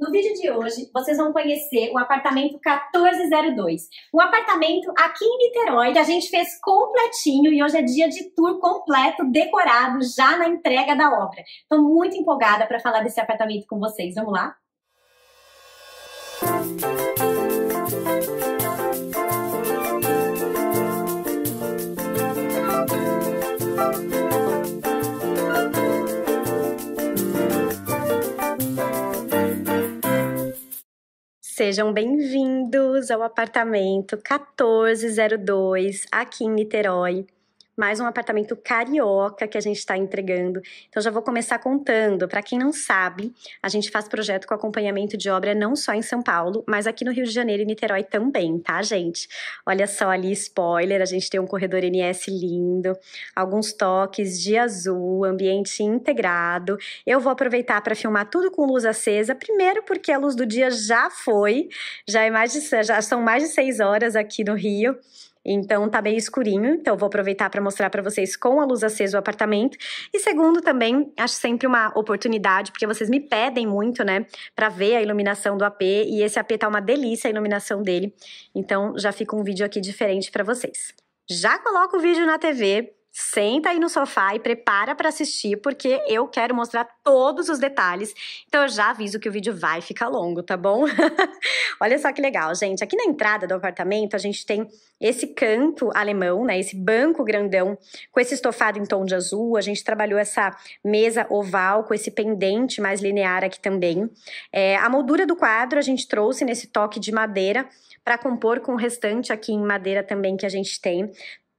No vídeo de hoje, vocês vão conhecer o apartamento 1402. Um apartamento aqui em Niterói que a gente fez completinho e hoje é dia de tour completo, decorado, já na entrega da obra. Estou muito empolgada para falar desse apartamento com vocês. Vamos lá? Sejam bem-vindos ao apartamento 1402 aqui em Niterói mais um apartamento carioca que a gente está entregando. Então já vou começar contando. Para quem não sabe, a gente faz projeto com acompanhamento de obra não só em São Paulo, mas aqui no Rio de Janeiro e Niterói também, tá, gente? Olha só ali, spoiler, a gente tem um corredor NS lindo, alguns toques de azul, ambiente integrado. Eu vou aproveitar para filmar tudo com luz acesa, primeiro porque a luz do dia já foi, já é mais de, já são mais de seis horas aqui no Rio. Então tá meio escurinho, então vou aproveitar para mostrar para vocês com a luz acesa o apartamento. E segundo também, acho sempre uma oportunidade, porque vocês me pedem muito, né, para ver a iluminação do AP e esse AP tá uma delícia a iluminação dele. Então já fica um vídeo aqui diferente para vocês. Já coloco o vídeo na TV, senta aí no sofá e prepara para assistir, porque eu quero mostrar todos os detalhes. Então eu já aviso que o vídeo vai ficar longo, tá bom? Olha só que legal, gente. Aqui na entrada do apartamento, a gente tem esse canto alemão, né? Esse banco grandão com esse estofado em tom de azul. A gente trabalhou essa mesa oval com esse pendente mais linear aqui também. É, a moldura do quadro a gente trouxe nesse toque de madeira para compor com o restante aqui em madeira também que a gente tem.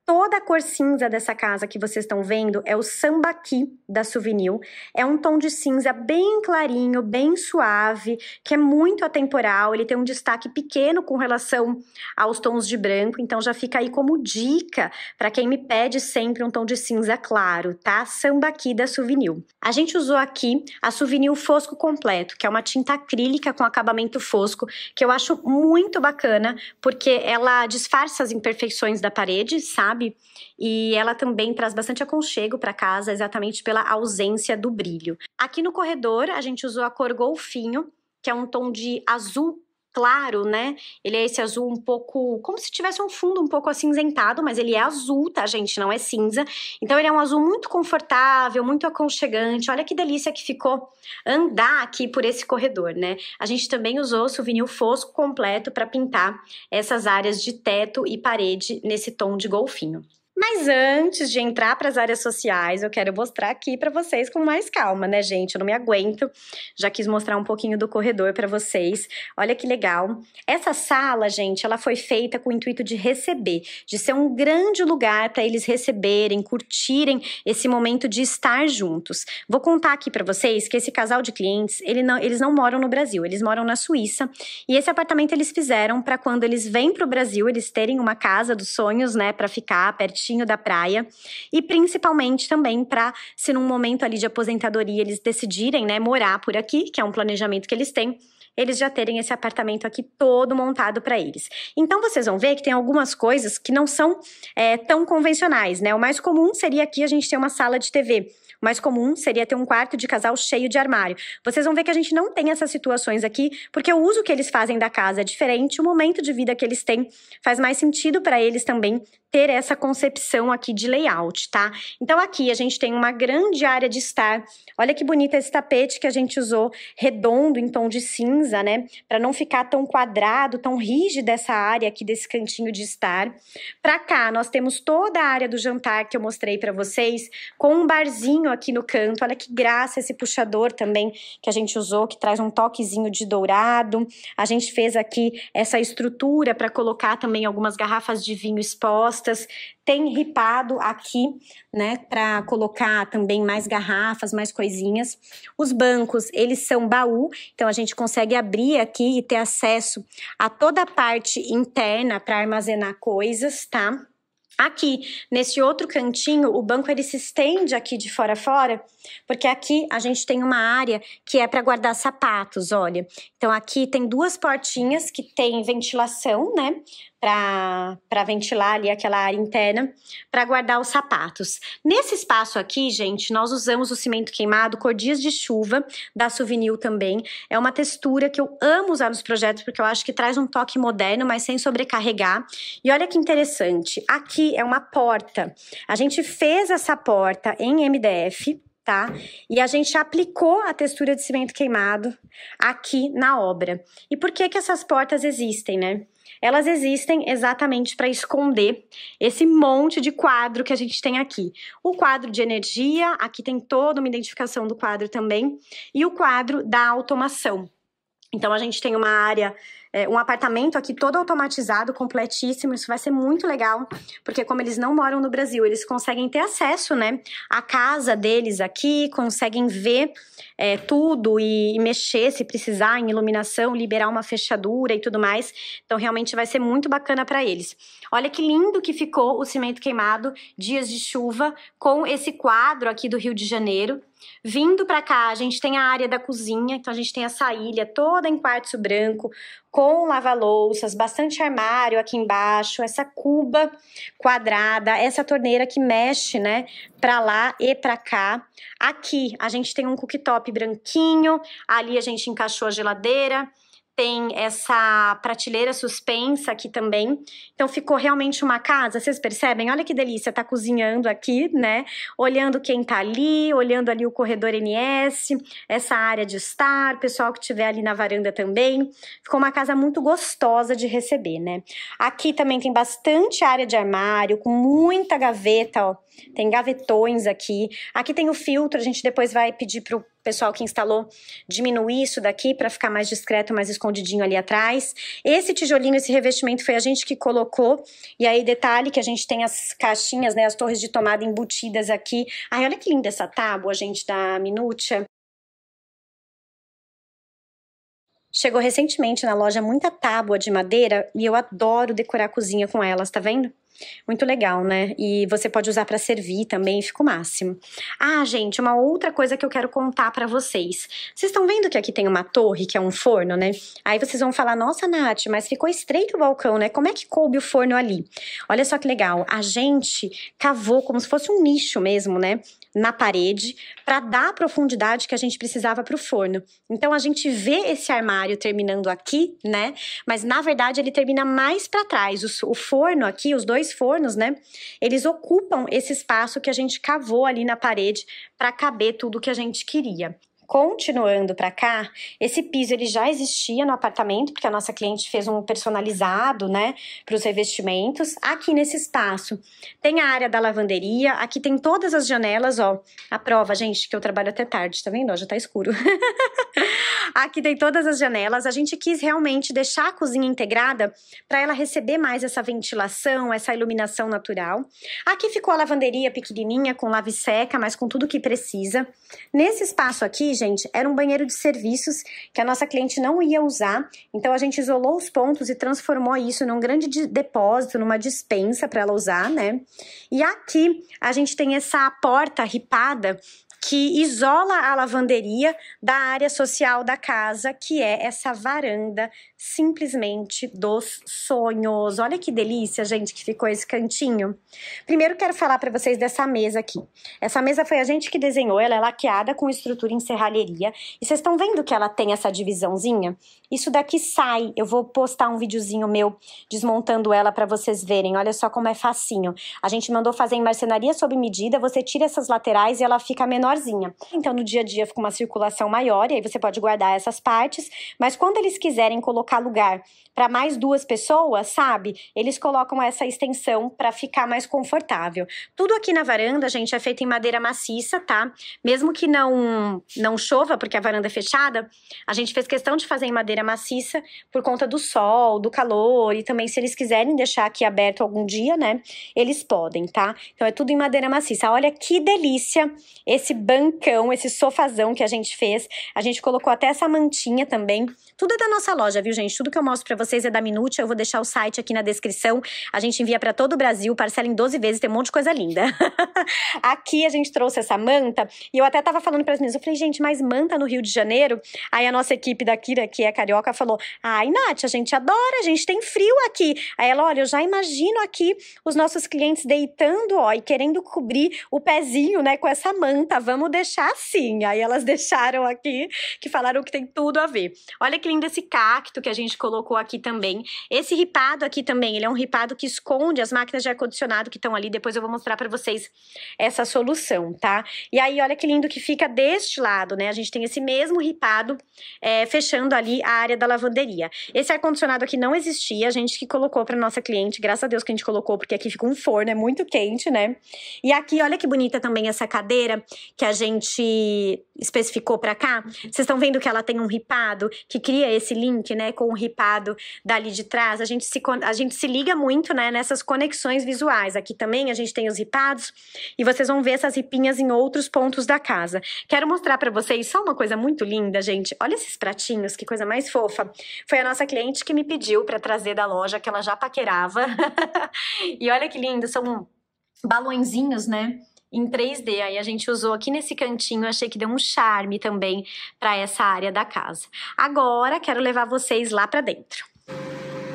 Toda a cor cinza dessa casa que vocês estão vendo é o sambaqui da Souvenir. É um tom de cinza bem clarinho, bem suave, que é muito atemporal. Ele tem um destaque pequeno com relação aos tons de branco. Então já fica aí como dica para quem me pede sempre um tom de cinza claro, tá? Sambaqui da Souvenir. A gente usou aqui a Souvenir Fosco Completo, que é uma tinta acrílica com acabamento fosco, que eu acho muito bacana, porque ela disfarça as imperfeições da parede, sabe? sabe? E ela também traz bastante aconchego para casa, exatamente pela ausência do brilho. Aqui no corredor, a gente usou a cor golfinho, que é um tom de azul claro, né? Ele é esse azul um pouco, como se tivesse um fundo um pouco acinzentado, mas ele é azul, tá, gente? Não é cinza. Então ele é um azul muito confortável, muito aconchegante. Olha que delícia que ficou andar aqui por esse corredor, né? A gente também usou souvenir fosco completo para pintar essas áreas de teto e parede nesse tom de golfinho. Mas antes de entrar para as áreas sociais, eu quero mostrar aqui para vocês com mais calma, né, gente? Eu não me aguento. Já quis mostrar um pouquinho do corredor para vocês. Olha que legal. Essa sala, gente, ela foi feita com o intuito de receber, de ser um grande lugar para eles receberem, curtirem esse momento de estar juntos. Vou contar aqui para vocês que esse casal de clientes, ele não, eles não moram no Brasil, eles moram na Suíça. E esse apartamento eles fizeram para quando eles vêm para o Brasil, eles terem uma casa dos sonhos, né, para ficar pertinho pertinho da praia e principalmente também para se num momento ali de aposentadoria eles decidirem, né, morar por aqui, que é um planejamento que eles têm, eles já terem esse apartamento aqui todo montado para eles. Então vocês vão ver que tem algumas coisas que não são é, tão convencionais, né? O mais comum seria aqui a gente ter uma sala de TV, mais comum seria ter um quarto de casal cheio de armário. Vocês vão ver que a gente não tem essas situações aqui, porque o uso que eles fazem da casa é diferente, o momento de vida que eles têm faz mais sentido para eles também ter essa concepção aqui de layout, tá? Então aqui a gente tem uma grande área de estar. Olha que bonito esse tapete que a gente usou, redondo em tom de cinza, né? Para não ficar tão quadrado, tão rígido essa área aqui desse cantinho de estar. Para cá nós temos toda a área do jantar que eu mostrei para vocês, com um barzinho aqui no canto. Olha que graça esse puxador também que a gente usou, que traz um toquezinho de dourado. A gente fez aqui essa estrutura para colocar também algumas garrafas de vinho expostas. Tem ripado aqui, né, para colocar também mais garrafas, mais coisinhas. Os bancos, eles são baú, então a gente consegue abrir aqui e ter acesso a toda a parte interna para armazenar coisas, tá? Aqui, nesse outro cantinho, o banco ele se estende aqui de fora a fora, porque aqui a gente tem uma área que é para guardar sapatos, olha. Então aqui tem duas portinhas que tem ventilação, né? para ventilar ali aquela área interna, para guardar os sapatos. Nesse espaço aqui, gente, nós usamos o cimento queimado, cor dias de chuva, da Souvenir também. É uma textura que eu amo usar nos projetos, porque eu acho que traz um toque moderno, mas sem sobrecarregar. E olha que interessante, aqui é uma porta. A gente fez essa porta em MDF, tá? E a gente aplicou a textura de cimento queimado aqui na obra. E por que que essas portas existem, né? elas existem exatamente para esconder esse monte de quadro que a gente tem aqui. O quadro de energia, aqui tem toda uma identificação do quadro também, e o quadro da automação. Então a gente tem uma área é, um apartamento aqui todo automatizado, completíssimo. Isso vai ser muito legal, porque como eles não moram no Brasil, eles conseguem ter acesso, né, à casa deles aqui, conseguem ver é, tudo e, e mexer se precisar em iluminação, liberar uma fechadura e tudo mais. Então realmente vai ser muito bacana para eles. Olha que lindo que ficou o cimento queimado, dias de chuva, com esse quadro aqui do Rio de Janeiro. Vindo para cá, a gente tem a área da cozinha, então a gente tem essa ilha toda em quartzo branco, com lava-louças, bastante armário aqui embaixo, essa cuba quadrada, essa torneira que mexe, né, para lá e para cá. Aqui a gente tem um cooktop branquinho, ali a gente encaixou a geladeira, tem essa prateleira suspensa aqui também. Então ficou realmente uma casa, vocês percebem? Olha que delícia, tá cozinhando aqui, né? Olhando quem tá ali, olhando ali o corredor NS, essa área de estar, pessoal que tiver ali na varanda também. Ficou uma casa muito gostosa de receber, né? Aqui também tem bastante área de armário, com muita gaveta, ó tem gavetões aqui. Aqui tem o filtro, a gente depois vai pedir para o pessoal que instalou diminuir isso daqui para ficar mais discreto, mais escondidinho ali atrás. Esse tijolinho, esse revestimento foi a gente que colocou. E aí, detalhe que a gente tem as caixinhas, né, as torres de tomada embutidas aqui. Ai, olha que linda essa tábua, gente, da Minutia. Chegou recentemente na loja muita tábua de madeira e eu adoro decorar a cozinha com elas, tá vendo? Muito legal, né? E você pode usar para servir também, fica o máximo. Ah, gente, uma outra coisa que eu quero contar para vocês. Vocês estão vendo que aqui tem uma torre, que é um forno, né? Aí vocês vão falar: nossa, Nath, mas ficou estreito o balcão, né? Como é que coube o forno ali? Olha só que legal. A gente cavou como se fosse um nicho mesmo, né? na parede para dar a profundidade que a gente precisava para o forno. Então a gente vê esse armário terminando aqui, né? Mas na verdade ele termina mais para trás. O, o, forno aqui, os dois fornos, né? Eles ocupam esse espaço que a gente cavou ali na parede para caber tudo que a gente queria. Continuando para cá, esse piso ele já existia no apartamento, porque a nossa cliente fez um personalizado, né, para os revestimentos. Aqui nesse espaço tem a área da lavanderia, aqui tem todas as janelas, ó. A prova, gente, que eu trabalho até tarde, tá vendo? já tá escuro. aqui tem todas as janelas. A gente quis realmente deixar a cozinha integrada para ela receber mais essa ventilação, essa iluminação natural. Aqui ficou a lavanderia pequenininha com lave seca, mas com tudo que precisa. Nesse espaço aqui, gente, era um banheiro de serviços que a nossa cliente não ia usar, então a gente isolou os pontos e transformou isso num grande de depósito, numa dispensa para ela usar, né? E aqui a gente tem essa porta ripada que isola a lavanderia da área social da casa, que é essa varanda simplesmente dos sonhos. Olha que delícia, gente, que ficou esse cantinho. Primeiro quero falar para vocês dessa mesa aqui. Essa mesa foi a gente que desenhou, ela é laqueada com estrutura em serralheria. E vocês estão vendo que ela tem essa divisãozinha? Isso daqui sai. Eu vou postar um videozinho meu desmontando ela para vocês verem. Olha só como é facinho. A gente mandou fazer em marcenaria sob medida, você tira essas laterais e ela fica menorzinha. Então no dia a dia fica uma circulação maior e aí você pode guardar essas partes, mas quando eles quiserem colocar lugar para mais duas pessoas, sabe? Eles colocam essa extensão para ficar mais confortável. Tudo aqui na varanda, gente, é feito em madeira maciça, tá? Mesmo que não não chova, porque a varanda é fechada, a gente fez questão de fazer em madeira madeira maciça por conta do sol, do calor e também se eles quiserem deixar aqui aberto algum dia, né? Eles podem, tá? Então é tudo em madeira maciça. Olha que delícia esse bancão, esse sofazão que a gente fez. A gente colocou até essa mantinha também. Tudo é da nossa loja, viu, gente? Tudo que eu mostro para vocês é da Minutia. Eu vou deixar o site aqui na descrição. A gente envia para todo o Brasil, parcela em 12 vezes, tem um monte de coisa linda. aqui a gente trouxe essa manta e eu até tava falando para as meninas, eu falei, gente, mas manta no Rio de Janeiro? Aí a nossa equipe da Kira, que é carioca, carioca falou: Ai, Nath, a gente adora, a gente tem frio aqui. Aí ela, olha, eu já imagino aqui os nossos clientes deitando, ó, e querendo cobrir o pezinho, né, com essa manta. Vamos deixar assim. Aí elas deixaram aqui, que falaram que tem tudo a ver. Olha que lindo esse cacto que a gente colocou aqui também. Esse ripado aqui também, ele é um ripado que esconde as máquinas de ar-condicionado que estão ali. Depois eu vou mostrar para vocês essa solução, tá? E aí, olha que lindo que fica deste lado, né? A gente tem esse mesmo ripado é, fechando ali a área da lavanderia. Esse ar-condicionado aqui não existia, a gente que colocou para nossa cliente, graças a Deus que a gente colocou, porque aqui fica um forno, é muito quente, né? E aqui, olha que bonita também essa cadeira que a gente especificou para cá. Vocês estão vendo que ela tem um ripado, que cria esse link, né, com o ripado dali de trás. A gente se, a gente se liga muito, né, nessas conexões visuais. Aqui também a gente tem os ripados e vocês vão ver essas ripinhas em outros pontos da casa. Quero mostrar para vocês só uma coisa muito linda, gente. Olha esses pratinhos, que coisa mais fofa. Foi a nossa cliente que me pediu para trazer da loja que ela já paquerava. e olha que lindo, são balõezinhos, né? Em 3D, aí a gente usou aqui nesse cantinho, achei que deu um charme também para essa área da casa. Agora quero levar vocês lá para dentro.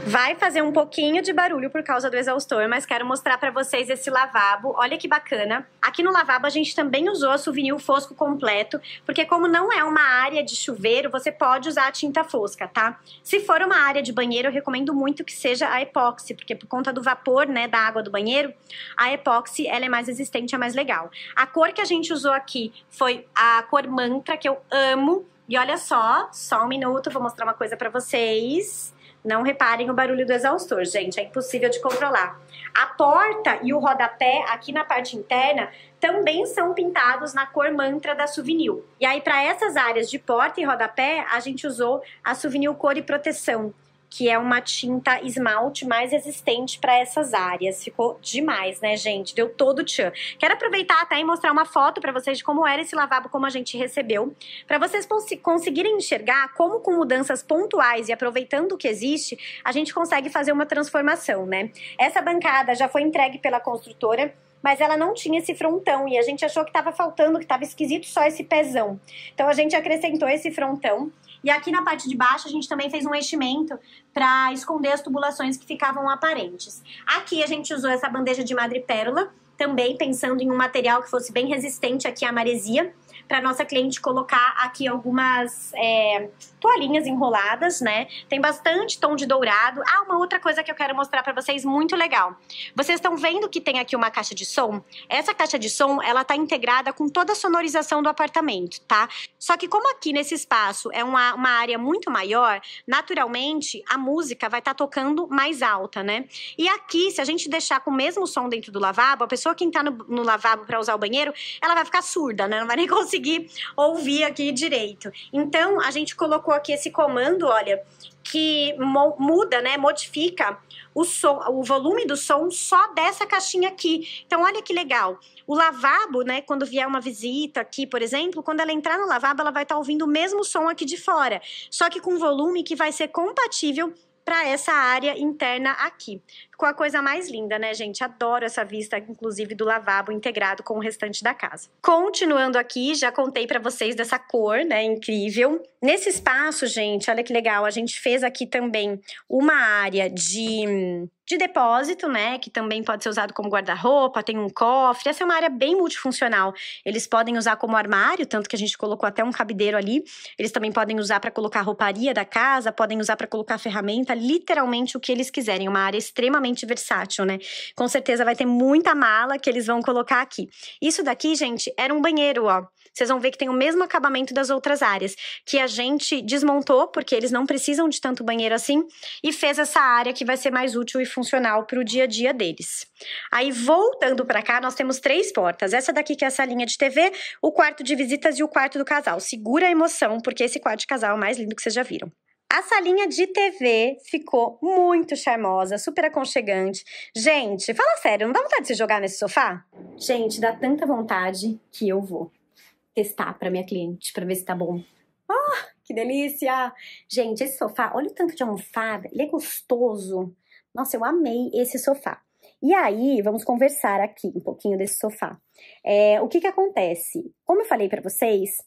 Vai fazer um pouquinho de barulho por causa do exaustor, mas quero mostrar para vocês esse lavabo. Olha que bacana. Aqui no lavabo a gente também usou a souvenir fosco completo, porque como não é uma área de chuveiro, você pode usar a tinta fosca, tá? Se for uma área de banheiro, eu recomendo muito que seja a epóxi, porque por conta do vapor, né, da água do banheiro, a epóxi, ela é mais resistente, é mais legal. A cor que a gente usou aqui foi a cor mantra, que eu amo. E olha só, só um minuto, vou mostrar uma coisa para vocês. Não reparem o barulho do exaustor, gente, é impossível de controlar. A porta e o rodapé aqui na parte interna também são pintados na cor mantra da Souvenir. E aí para essas áreas de porta e rodapé, a gente usou a Souvenir Cor e Proteção, que é uma tinta esmalte mais resistente para essas áreas. Ficou demais, né, gente? Deu todo o tchan. Quero aproveitar até tá, e mostrar uma foto para vocês de como era esse lavabo, como a gente recebeu, para vocês cons conseguirem enxergar como com mudanças pontuais e aproveitando o que existe, a gente consegue fazer uma transformação, né? Essa bancada já foi entregue pela construtora mas ela não tinha esse frontão e a gente achou que estava faltando, que estava esquisito só esse pezão. Então a gente acrescentou esse frontão e aqui na parte de baixo a gente também fez um enchimento para esconder as tubulações que ficavam aparentes. Aqui a gente usou essa bandeja de madrepérola, também pensando em um material que fosse bem resistente aqui à maresia para nossa cliente colocar aqui algumas é, toalhinhas enroladas, né? Tem bastante tom de dourado. Ah, uma outra coisa que eu quero mostrar para vocês muito legal. Vocês estão vendo que tem aqui uma caixa de som? Essa caixa de som, ela tá integrada com toda a sonorização do apartamento, tá? Só que como aqui nesse espaço é uma, uma área muito maior, naturalmente a música vai estar tá tocando mais alta, né? E aqui, se a gente deixar com o mesmo som dentro do lavabo, a pessoa que está no, no lavabo para usar o banheiro, ela vai ficar surda, né? Não vai nem conseguir conseguir ouvir aqui direito. Então, a gente colocou aqui esse comando, olha, que muda, né, modifica o, som, o volume do som só dessa caixinha aqui. Então, olha que legal. O lavabo, né, quando vier uma visita aqui, por exemplo, quando ela entrar no lavabo, ela vai estar tá ouvindo o mesmo som aqui de fora, só que com volume que vai ser compatível para essa área interna aqui ficou a coisa mais linda, né, gente? Adoro essa vista, inclusive do lavabo integrado com o restante da casa. Continuando aqui, já contei para vocês dessa cor, né, incrível. Nesse espaço, gente, olha que legal, a gente fez aqui também uma área de de depósito, né, que também pode ser usado como guarda-roupa, tem um cofre. Essa é uma área bem multifuncional. Eles podem usar como armário, tanto que a gente colocou até um cabideiro ali. Eles também podem usar para colocar rouparia da casa, podem usar para colocar ferramenta, literalmente o que eles quiserem. Uma área extremamente extremamente versátil, né? Com certeza vai ter muita mala que eles vão colocar aqui. Isso daqui, gente, era um banheiro, ó. Vocês vão ver que tem o mesmo acabamento das outras áreas, que a gente desmontou, porque eles não precisam de tanto banheiro assim, e fez essa área que vai ser mais útil e funcional para o dia a dia deles. Aí, voltando para cá, nós temos três portas. Essa daqui, que é a salinha de TV, o quarto de visitas e o quarto do casal. Segura a emoção, porque esse quarto de casal é o mais lindo que vocês já viram. A salinha de TV ficou muito charmosa, super aconchegante. Gente, fala sério, não dá vontade de se jogar nesse sofá? Gente, dá tanta vontade que eu vou testar para minha cliente, para ver se tá bom. Oh, que delícia! Gente, esse sofá, olha o tanto de almofada, ele é gostoso. Nossa, eu amei esse sofá. E aí, vamos conversar aqui um pouquinho desse sofá. É, o que que acontece? Como eu falei para vocês,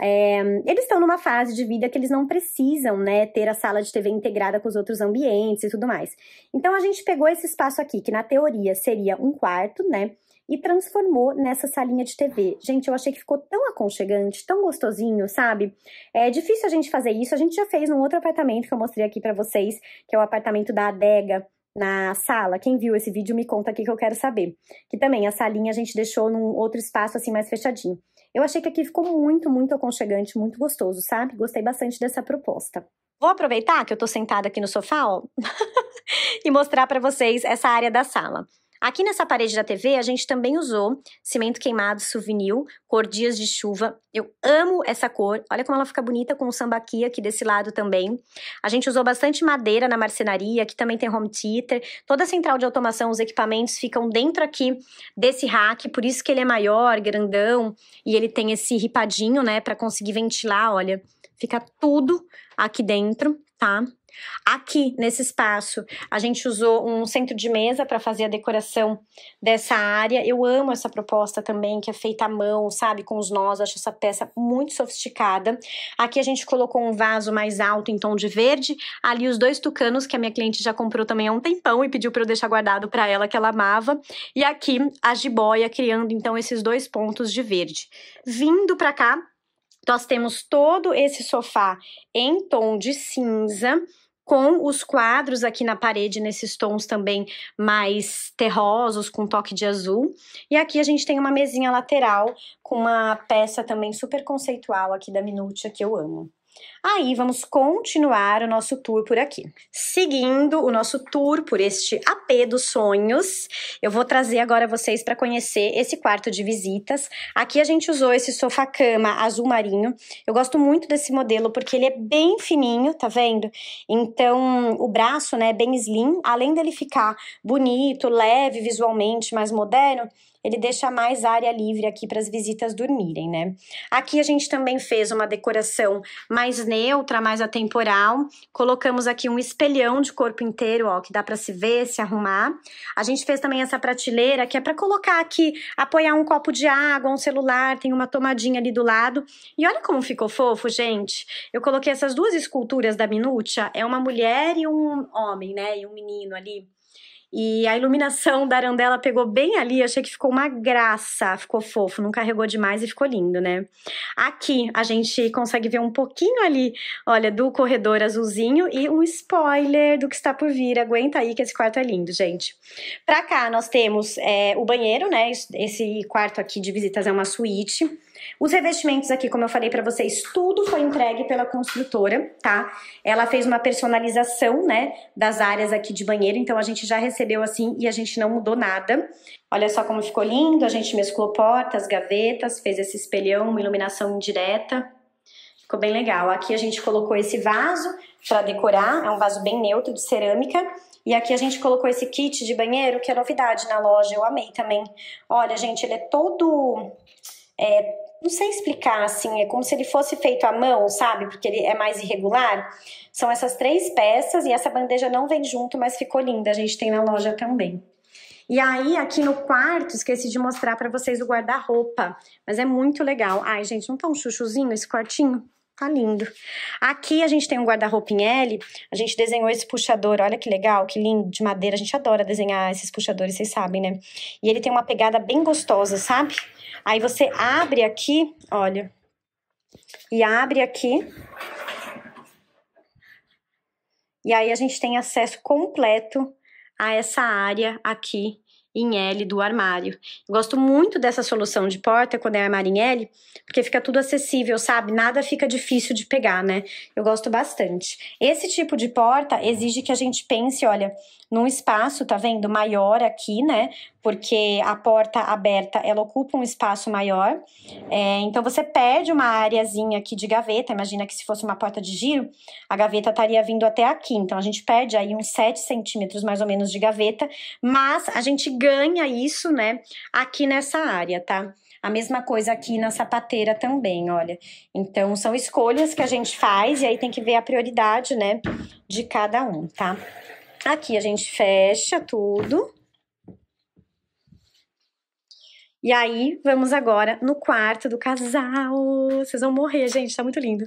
é, eles estão numa fase de vida que eles não precisam, né, ter a sala de TV integrada com os outros ambientes e tudo mais. Então a gente pegou esse espaço aqui, que na teoria seria um quarto, né, e transformou nessa salinha de TV. Gente, eu achei que ficou tão aconchegante, tão gostosinho, sabe? É difícil a gente fazer isso. A gente já fez num outro apartamento que eu mostrei aqui para vocês, que é o apartamento da Adega, na sala. Quem viu esse vídeo me conta aqui que eu quero saber. Que também a salinha a gente deixou num outro espaço assim mais fechadinho. Eu achei que aqui ficou muito, muito aconchegante, muito gostoso, sabe? Gostei bastante dessa proposta. Vou aproveitar que eu tô sentada aqui no sofá, ó, e mostrar para vocês essa área da sala. Aqui nessa parede da TV, a gente também usou cimento queimado souvenir, cor dias de chuva. Eu amo essa cor. Olha como ela fica bonita com o sambaqui aqui desse lado também. A gente usou bastante madeira na marcenaria, aqui também tem home theater. Toda a central de automação, os equipamentos ficam dentro aqui desse rack, por isso que ele é maior, grandão, e ele tem esse ripadinho, né, para conseguir ventilar, olha. Fica tudo aqui dentro tá? Aqui nesse espaço, a gente usou um centro de mesa para fazer a decoração dessa área. Eu amo essa proposta também, que é feita à mão, sabe, com os nós. Acho essa peça muito sofisticada. Aqui a gente colocou um vaso mais alto em tom de verde. Ali os dois tucanos que a minha cliente já comprou também há um tempão e pediu para eu deixar guardado para ela que ela amava. E aqui a jiboia criando então esses dois pontos de verde. Vindo para cá, nós temos todo esse sofá em tom de cinza, com os quadros aqui na parede nesses tons também mais terrosos, com toque de azul. E aqui a gente tem uma mesinha lateral com uma peça também super conceitual aqui da Minúcia, que eu amo. Aí vamos continuar o nosso tour por aqui. Seguindo o nosso tour por este AP dos sonhos, eu vou trazer agora vocês para conhecer esse quarto de visitas. Aqui a gente usou esse sofá-cama azul marinho. Eu gosto muito desse modelo porque ele é bem fininho, tá vendo? Então o braço né, é bem slim, além dele ficar bonito, leve visualmente, mais moderno ele deixa mais área livre aqui para as visitas dormirem, né? Aqui a gente também fez uma decoração mais neutra, mais atemporal. Colocamos aqui um espelhão de corpo inteiro, ó, que dá para se ver, se arrumar. A gente fez também essa prateleira que é para colocar aqui, apoiar um copo de água, um celular, tem uma tomadinha ali do lado. E olha como ficou fofo, gente. Eu coloquei essas duas esculturas da Minúcia, é uma mulher e um homem, né, e um menino ali. E a iluminação da Arandela pegou bem ali, achei que ficou uma graça, ficou fofo, não carregou demais e ficou lindo, né? Aqui a gente consegue ver um pouquinho ali, olha, do corredor azulzinho e um spoiler do que está por vir. Aguenta aí que esse quarto é lindo, gente. Pra cá nós temos é, o banheiro, né? Esse quarto aqui de visitas é uma suíte. Os revestimentos aqui, como eu falei para vocês, tudo foi entregue pela construtora, tá? Ela fez uma personalização, né, das áreas aqui de banheiro, então a gente já recebeu assim e a gente não mudou nada. Olha só como ficou lindo, a gente mesclou portas, gavetas, fez esse espelhão, uma iluminação indireta. Ficou bem legal. Aqui a gente colocou esse vaso para decorar, é um vaso bem neutro de cerâmica. E aqui a gente colocou esse kit de banheiro, que é novidade na loja, eu amei também. Olha, gente, ele é todo é, não sei explicar assim, é como se ele fosse feito à mão, sabe? Porque ele é mais irregular. São essas três peças e essa bandeja não vem junto, mas ficou linda. A gente tem na loja também. E aí, aqui no quarto, esqueci de mostrar para vocês o guarda-roupa, mas é muito legal. Ai, gente, não tá um chuchuzinho esse quartinho? Tá lindo. Aqui a gente tem um guarda-roupa em L. A gente desenhou esse puxador. Olha que legal, que lindo, de madeira. A gente adora desenhar esses puxadores, vocês sabem, né? E ele tem uma pegada bem gostosa, sabe? Aí você abre aqui, olha. E abre aqui. E aí a gente tem acesso completo a essa área aqui em L do armário. gosto muito dessa solução de porta quando é armário em L, porque fica tudo acessível, sabe? Nada fica difícil de pegar, né? Eu gosto bastante. Esse tipo de porta exige que a gente pense, olha, num espaço, tá vendo, maior aqui, né? porque a porta aberta ela ocupa um espaço maior. É, então você perde uma areazinha aqui de gaveta. Imagina que se fosse uma porta de giro, a gaveta estaria vindo até aqui. Então a gente perde aí uns 7 centímetros mais ou menos de gaveta, mas a gente ganha isso, né, aqui nessa área, tá? A mesma coisa aqui na sapateira também, olha. Então são escolhas que a gente faz e aí tem que ver a prioridade, né, de cada um, tá? Aqui a gente fecha tudo. E aí, vamos agora no quarto do casal. Vocês vão morrer, gente, tá muito lindo.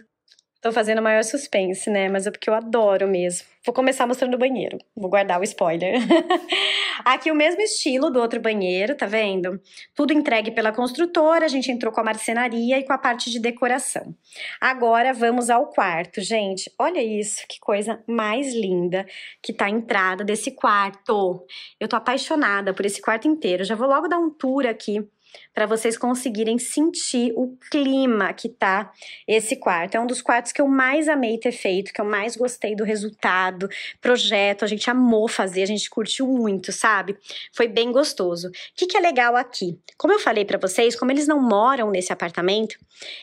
Tô fazendo maior suspense, né? Mas é porque eu adoro mesmo. Vou começar mostrando o banheiro. Vou guardar o spoiler. Aqui o mesmo estilo do outro banheiro, tá vendo? Tudo entregue pela construtora, a gente entrou com a marcenaria e com a parte de decoração. Agora vamos ao quarto, gente. Olha isso, que coisa mais linda que tá a entrada desse quarto. Eu tô apaixonada por esse quarto inteiro. Já vou logo dar um tour aqui para vocês conseguirem sentir o clima que tá esse quarto. É um dos quartos que eu mais amei ter feito, que eu mais gostei do resultado, projeto, a gente amou fazer, a gente curtiu muito, sabe? Foi bem gostoso. O que, que é legal aqui? Como eu falei para vocês, como eles não moram nesse apartamento,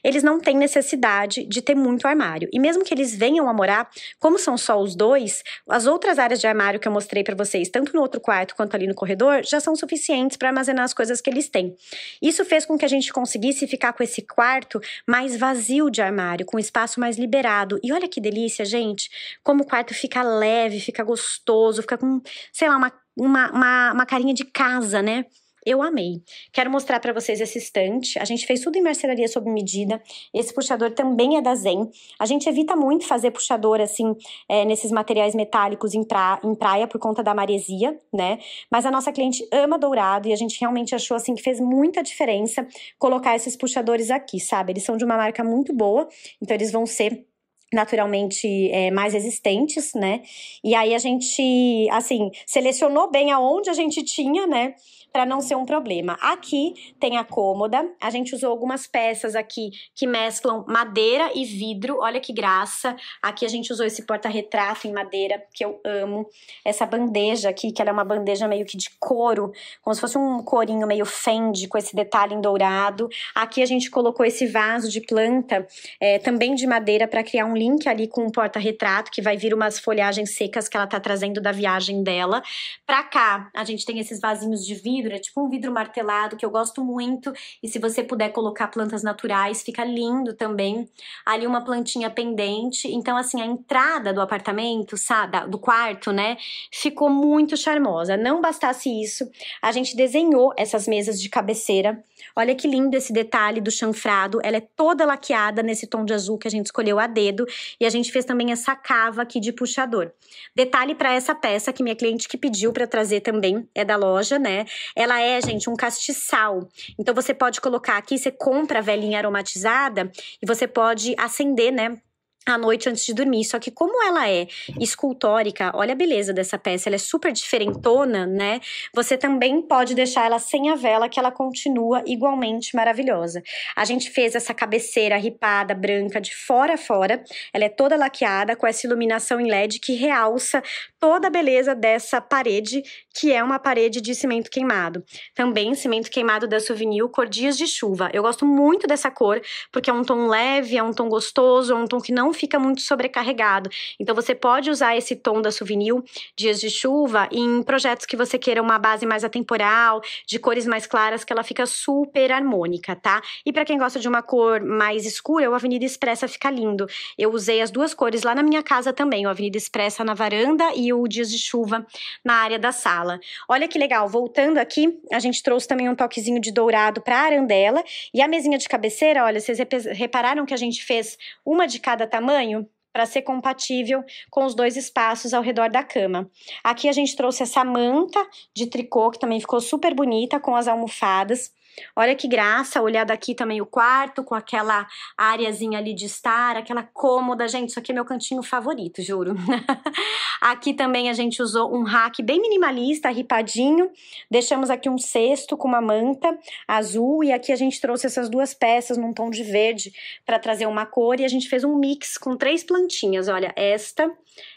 eles não têm necessidade de ter muito armário. E mesmo que eles venham a morar, como são só os dois, as outras áreas de armário que eu mostrei para vocês, tanto no outro quarto quanto ali no corredor, já são suficientes para armazenar as coisas que eles têm. Isso fez com que a gente conseguisse ficar com esse quarto mais vazio de armário, com espaço mais liberado. E olha que delícia, gente, como o quarto fica leve, fica gostoso, fica com, sei lá, uma uma, uma, uma, carinha de casa, né? Eu amei. Quero mostrar para vocês esse estante. A gente fez tudo em marcenaria sob medida. Esse puxador também é da Zen. A gente evita muito fazer puxador assim é, nesses materiais metálicos em, pra, em praia por conta da maresia, né? Mas a nossa cliente ama dourado e a gente realmente achou assim que fez muita diferença colocar esses puxadores aqui, sabe? Eles são de uma marca muito boa, então eles vão ser naturalmente é, mais resistentes, né? E aí a gente, assim, selecionou bem aonde a gente tinha, né? Para não ser um problema. Aqui tem a cômoda, a gente usou algumas peças aqui que mesclam madeira e vidro, olha que graça. Aqui a gente usou esse porta-retrato em madeira, que eu amo. Essa bandeja aqui, que ela é uma bandeja meio que de couro, como se fosse um corinho meio fende, com esse detalhe em dourado. Aqui a gente colocou esse vaso de planta, é, também de madeira, para criar um link ali com o porta-retrato, que vai vir umas folhagens secas que ela tá trazendo da viagem dela. Pra cá, a gente tem esses vasinhos de vidro, é tipo um vidro martelado, que eu gosto muito. E se você puder colocar plantas naturais, fica lindo também. Ali uma plantinha pendente. Então, assim, a entrada do apartamento, sabe, do quarto, né, ficou muito charmosa. Não bastasse isso, a gente desenhou essas mesas de cabeceira Olha que lindo esse detalhe do chanfrado. Ela é toda laqueada nesse tom de azul que a gente escolheu a dedo. E a gente fez também essa cava aqui de puxador. Detalhe para essa peça que minha cliente que pediu para trazer também é da loja, né? Ela é, gente, um castiçal. Então você pode colocar aqui, você compra a velhinha aromatizada e você pode acender, né? à noite antes de dormir. Só que como ela é escultórica, olha a beleza dessa peça, ela é super diferentona, né? Você também pode deixar ela sem a vela que ela continua igualmente maravilhosa. A gente fez essa cabeceira ripada branca de fora a fora. Ela é toda laqueada com essa iluminação em LED que realça toda a beleza dessa parede, que é uma parede de cimento queimado. Também cimento queimado da Souvenir cor dias de chuva. Eu gosto muito dessa cor porque é um tom leve, é um tom gostoso, é um tom que não fica muito sobrecarregado. Então você pode usar esse tom da Souvenir dias de chuva em projetos que você queira uma base mais atemporal, de cores mais claras, que ela fica super harmônica, tá? E para quem gosta de uma cor mais escura, o Avenida Expressa fica lindo. Eu usei as duas cores lá na minha casa também, o Avenida Expressa na varanda e o dias de chuva na área da sala. Olha que legal, voltando aqui, a gente trouxe também um toquezinho de dourado para a arandela e a mesinha de cabeceira, olha, vocês repararam que a gente fez uma de cada tamanho tamanho para ser compatível com os dois espaços ao redor da cama. Aqui a gente trouxe essa manta de tricô que também ficou super bonita com as almofadas. Olha que graça, olhar daqui também o quarto, com aquela áreazinha ali de estar, aquela cômoda. Gente, isso aqui é meu cantinho favorito, juro. aqui também a gente usou um rack bem minimalista, ripadinho. Deixamos aqui um cesto com uma manta azul e aqui a gente trouxe essas duas peças num tom de verde para trazer uma cor e a gente fez um mix com três plantinhas. Olha, esta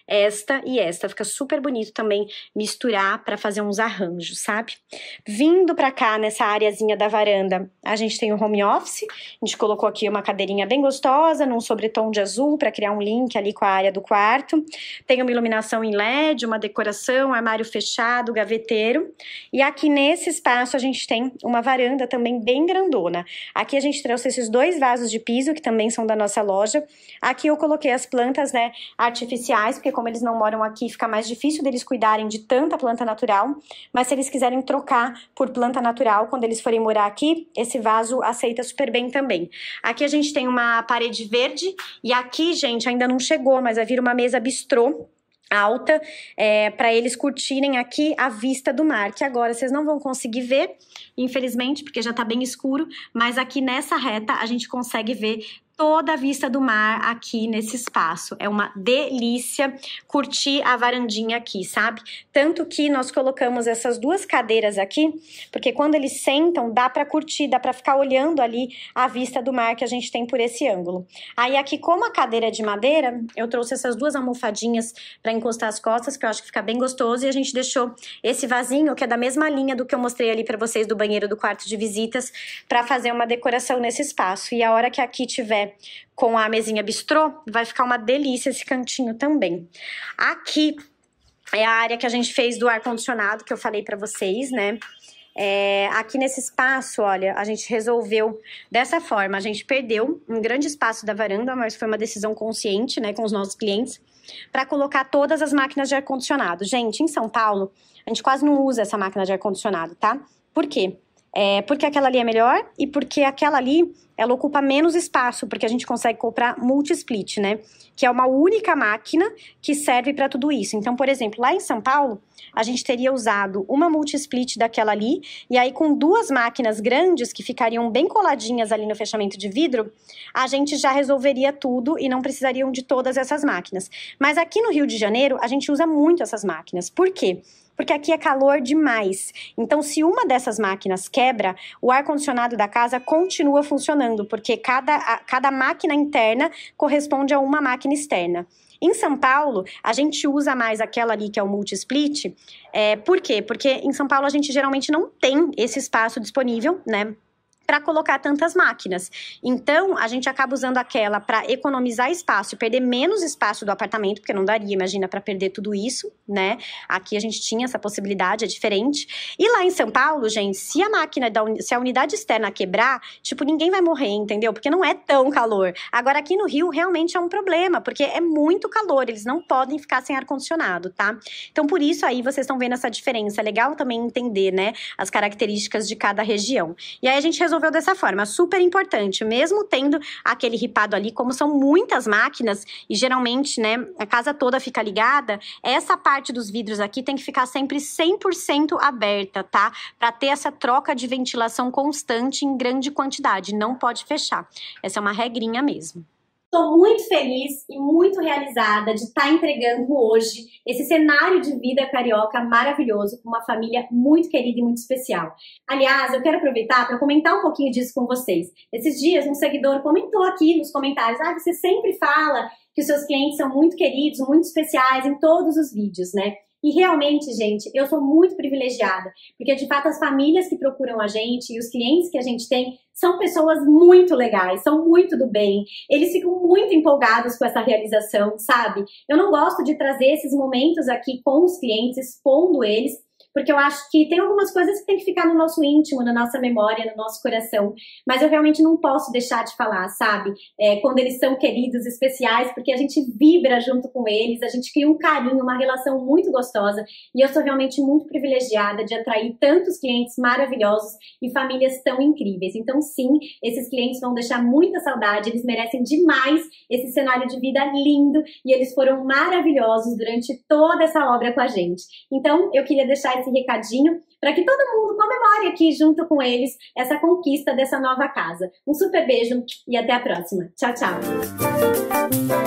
esta e esta fica super bonito também misturar para fazer uns arranjos, sabe? Vindo para cá nessa areazinha da varanda, a gente tem o home office. A gente colocou aqui uma cadeirinha bem gostosa num sobretom de azul para criar um link ali com a área do quarto. Tem uma iluminação em LED, uma decoração, armário fechado, gaveteiro. E aqui nesse espaço a gente tem uma varanda também bem grandona. Aqui a gente trouxe esses dois vasos de piso que também são da nossa loja. Aqui eu coloquei as plantas, né, artificiais porque como eles não moram aqui, fica mais difícil deles cuidarem de tanta planta natural. Mas se eles quiserem trocar por planta natural, quando eles forem morar aqui, esse vaso aceita super bem também. Aqui a gente tem uma parede verde e aqui, gente, ainda não chegou, mas vai vir uma mesa bistrô alta é, para eles curtirem aqui a vista do mar, que agora vocês não vão conseguir ver, infelizmente, porque já está bem escuro, mas aqui nessa reta a gente consegue ver toda a vista do mar aqui nesse espaço. É uma delícia curtir a varandinha aqui, sabe? Tanto que nós colocamos essas duas cadeiras aqui, porque quando eles sentam, dá para curtir, dá para ficar olhando ali a vista do mar que a gente tem por esse ângulo. Aí aqui, como a cadeira é de madeira, eu trouxe essas duas almofadinhas para encostar as costas, que eu acho que fica bem gostoso, e a gente deixou esse vasinho que é da mesma linha do que eu mostrei ali para vocês do banheiro do quarto de visitas, para fazer uma decoração nesse espaço. E a hora que aqui tiver com a mesinha bistrô, vai ficar uma delícia esse cantinho também. Aqui é a área que a gente fez do ar-condicionado, que eu falei para vocês, né? É, aqui nesse espaço, olha, a gente resolveu dessa forma. A gente perdeu um grande espaço da varanda, mas foi uma decisão consciente, né, com os nossos clientes, para colocar todas as máquinas de ar-condicionado. Gente, em São Paulo, a gente quase não usa essa máquina de ar-condicionado, tá? Por quê? É, porque aquela ali é melhor e porque aquela ali ela ocupa menos espaço, porque a gente consegue comprar multi-split, né? Que é uma única máquina que serve para tudo isso. Então, por exemplo, lá em São Paulo, a gente teria usado uma multi-split daquela ali, e aí com duas máquinas grandes que ficariam bem coladinhas ali no fechamento de vidro, a gente já resolveria tudo e não precisariam de todas essas máquinas. Mas aqui no Rio de Janeiro, a gente usa muito essas máquinas. Por quê? porque aqui é calor demais. Então, se uma dessas máquinas quebra, o ar-condicionado da casa continua funcionando funcionando, porque cada, a, cada máquina interna corresponde a uma máquina externa. Em São Paulo, a gente usa mais aquela ali que é o multi-split. É, por quê? Porque em São Paulo a gente geralmente não tem esse espaço disponível, né? para colocar tantas máquinas. Então, a gente acaba usando aquela para economizar espaço, perder menos espaço do apartamento, porque não daria, imagina, para perder tudo isso, né? Aqui a gente tinha essa possibilidade, é diferente. E lá em São Paulo, gente, se a máquina, da, se a unidade externa quebrar, tipo, ninguém vai morrer, entendeu? Porque não é tão calor. Agora, aqui no Rio, realmente é um problema, porque é muito calor, eles não podem ficar sem ar-condicionado, tá? Então, por isso aí vocês estão vendo essa diferença. É legal também entender, né, as características de cada região. E aí a gente resolveu resolveu dessa forma. Super importante, mesmo tendo aquele ripado ali, como são muitas máquinas e geralmente, né, a casa toda fica ligada, essa parte dos vidros aqui tem que ficar sempre 100% aberta, tá? Para ter essa troca de ventilação constante em grande quantidade, não pode fechar. Essa é uma regrinha mesmo. Estou muito feliz e muito realizada de estar tá entregando hoje esse cenário de vida carioca maravilhoso com uma família muito querida e muito especial. Aliás, eu quero aproveitar para comentar um pouquinho disso com vocês. Esses dias, um seguidor comentou aqui nos comentários: ah, você sempre fala que os seus clientes são muito queridos, muito especiais em todos os vídeos, né? E realmente, gente, eu sou muito privilegiada, porque de fato as famílias que procuram a gente e os clientes que a gente tem são pessoas muito legais, são muito do bem. Eles ficam muito empolgados com essa realização, sabe? Eu não gosto de trazer esses momentos aqui com os clientes, expondo eles, porque eu acho que tem algumas coisas que tem que ficar no nosso íntimo, na nossa memória, no nosso coração, mas eu realmente não posso deixar de falar, sabe? É, quando eles são queridos, especiais, porque a gente vibra junto com eles, a gente cria um carinho, uma relação muito gostosa, e eu sou realmente muito privilegiada de atrair tantos clientes maravilhosos e famílias tão incríveis. Então, sim, esses clientes vão deixar muita saudade, eles merecem demais esse cenário de vida lindo, e eles foram maravilhosos durante toda essa obra com a gente. Então, eu queria deixar esse recadinho para que todo mundo comemore aqui junto com eles essa conquista dessa nova casa. Um super beijo e até a próxima. Tchau, tchau.